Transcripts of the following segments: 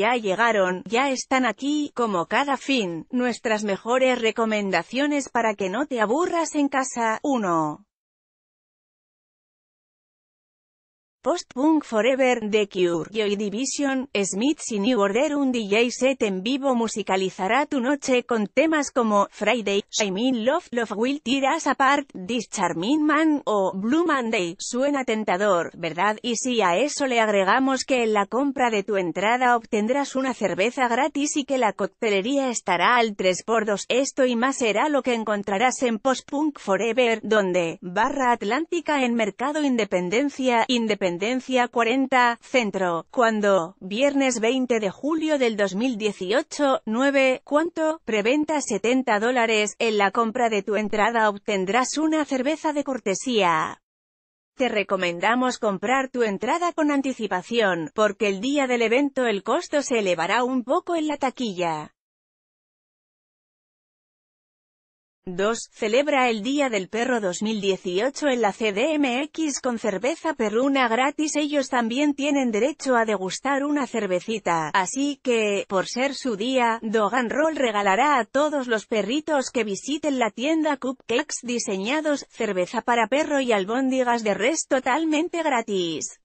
Ya llegaron, ya están aquí, como cada fin, nuestras mejores recomendaciones para que no te aburras en casa. 1. Post-Punk Forever, The Cure, Joy Division, Smiths y New Order un DJ set en vivo musicalizará tu noche con temas como Friday, I'm in Love, Love Will Tear Us Apart, This Charming Man o Blue Monday. Suena tentador, ¿verdad? Y si a eso le agregamos que en la compra de tu entrada obtendrás una cerveza gratis y que la coctelería estará al 3x2, esto y más será lo que encontrarás en Post-Punk Forever, donde, barra atlántica en Mercado Independencia, Independencia Tendencia 40, Centro, cuando, viernes 20 de julio del 2018, 9, ¿cuánto? Preventa 70 dólares, en la compra de tu entrada obtendrás una cerveza de cortesía. Te recomendamos comprar tu entrada con anticipación, porque el día del evento el costo se elevará un poco en la taquilla. 2. Celebra el Día del Perro 2018 en la CDMX con cerveza perruna gratis. Ellos también tienen derecho a degustar una cervecita. Así que, por ser su día, Dogan Roll regalará a todos los perritos que visiten la tienda Cupcakes diseñados, cerveza para perro y albóndigas de res totalmente gratis.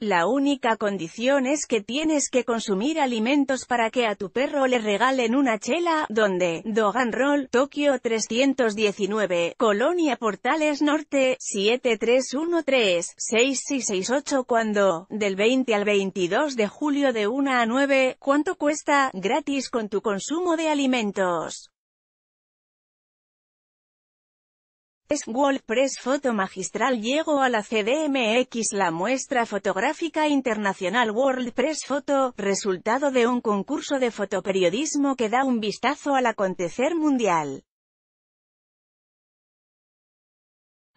La única condición es que tienes que consumir alimentos para que a tu perro le regalen una chela, donde, Dogan Roll, Tokio 319, Colonia Portales Norte, 7313, 6668 cuando, del 20 al 22 de julio de 1 a 9, ¿cuánto cuesta? Gratis con tu consumo de alimentos. Es WordPress Foto Magistral llegó a la CDMX la muestra fotográfica internacional Press Foto, resultado de un concurso de fotoperiodismo que da un vistazo al acontecer mundial.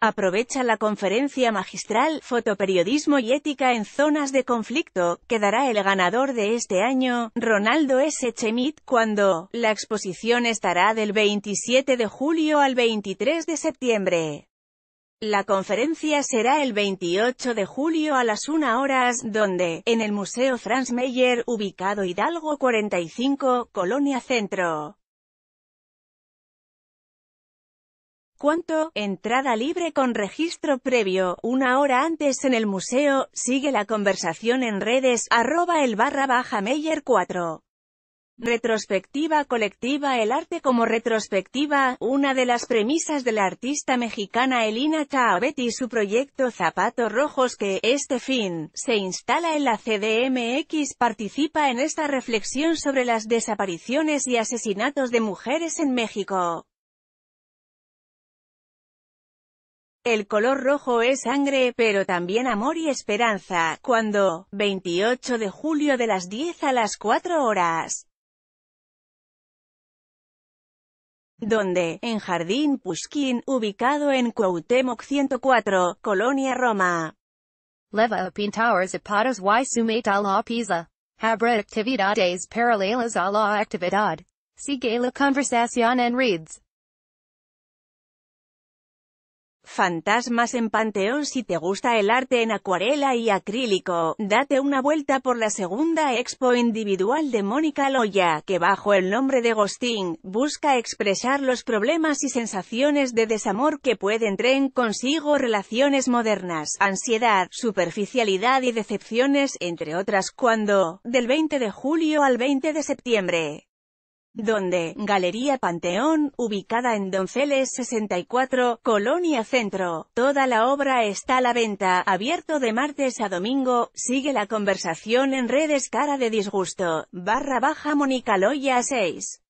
Aprovecha la conferencia magistral Fotoperiodismo y ética en zonas de conflicto, que dará el ganador de este año, Ronaldo S. Chemit, cuando la exposición estará del 27 de julio al 23 de septiembre. La conferencia será el 28 de julio a las 1 horas, donde, en el Museo Franz Meyer, ubicado Hidalgo 45, Colonia Centro. Cuanto Entrada libre con registro previo, una hora antes en el museo, sigue la conversación en redes, arroba el barra baja Meyer 4. Retrospectiva colectiva El arte como retrospectiva, una de las premisas de la artista mexicana Elina Chaobet y su proyecto Zapatos Rojos que, este fin, se instala en la CDMX participa en esta reflexión sobre las desapariciones y asesinatos de mujeres en México. El color rojo es sangre, pero también amor y esperanza, cuando, 28 de julio de las 10 a las 4 horas, donde, en Jardín Pushkin, ubicado en Cuauhtémoc 104, Colonia Roma. Leva Pintores y Patos y a la Pisa. Habrá actividades paralelas a la actividad. Sigue la conversación en reads. Fantasmas en Panteón Si te gusta el arte en acuarela y acrílico, date una vuelta por la segunda expo individual de Mónica Loya, que bajo el nombre de Gostín, busca expresar los problemas y sensaciones de desamor que pueden traer consigo relaciones modernas, ansiedad, superficialidad y decepciones, entre otras cuando, del 20 de julio al 20 de septiembre donde, Galería Panteón, ubicada en Donceles 64, Colonia Centro. Toda la obra está a la venta, abierto de martes a domingo, sigue la conversación en redes cara de disgusto, barra baja Loya 6.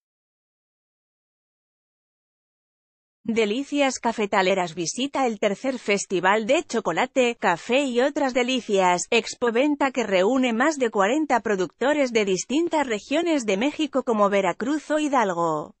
Delicias Cafetaleras visita el tercer festival de chocolate, café y otras delicias, Expoventa que reúne más de 40 productores de distintas regiones de México como Veracruz o Hidalgo.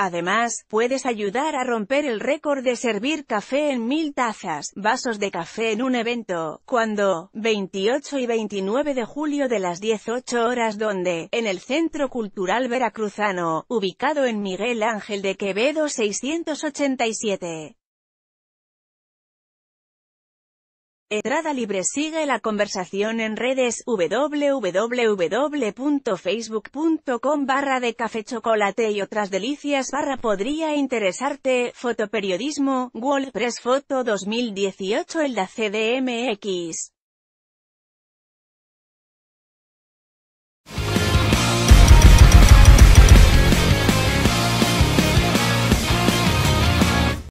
Además, puedes ayudar a romper el récord de servir café en mil tazas, vasos de café en un evento, cuando, 28 y 29 de julio de las 18 horas donde, en el Centro Cultural Veracruzano, ubicado en Miguel Ángel de Quevedo 687. Entrada libre Sigue la conversación en redes www.facebook.com barra de café chocolate y otras delicias barra podría interesarte, fotoperiodismo, WordPress Foto 2018 el da CDMX.